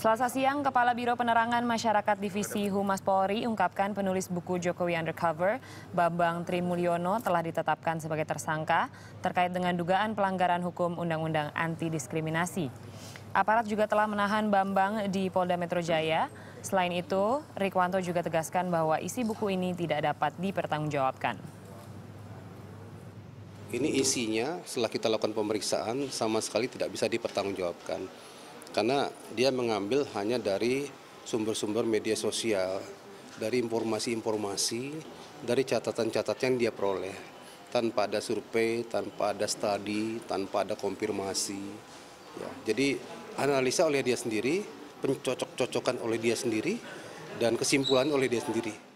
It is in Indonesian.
Selasa siang, Kepala Biro Penerangan Masyarakat Divisi Humas Polri ungkapkan penulis buku Jokowi Undercover, Bambang Trimulyono telah ditetapkan sebagai tersangka terkait dengan dugaan pelanggaran hukum Undang-Undang Anti Diskriminasi. Aparat juga telah menahan Bambang di Polda Metro Jaya. Selain itu, Rikwanto juga tegaskan bahwa isi buku ini tidak dapat dipertanggungjawabkan. Ini isinya setelah kita lakukan pemeriksaan sama sekali tidak bisa dipertanggungjawabkan karena dia mengambil hanya dari sumber-sumber media sosial, dari informasi-informasi, dari catatan-catatan yang dia peroleh, tanpa ada survei, tanpa ada studi, tanpa ada konfirmasi. Ya, jadi analisa oleh dia sendiri, pencocok-cocokan oleh dia sendiri, dan kesimpulan oleh dia sendiri.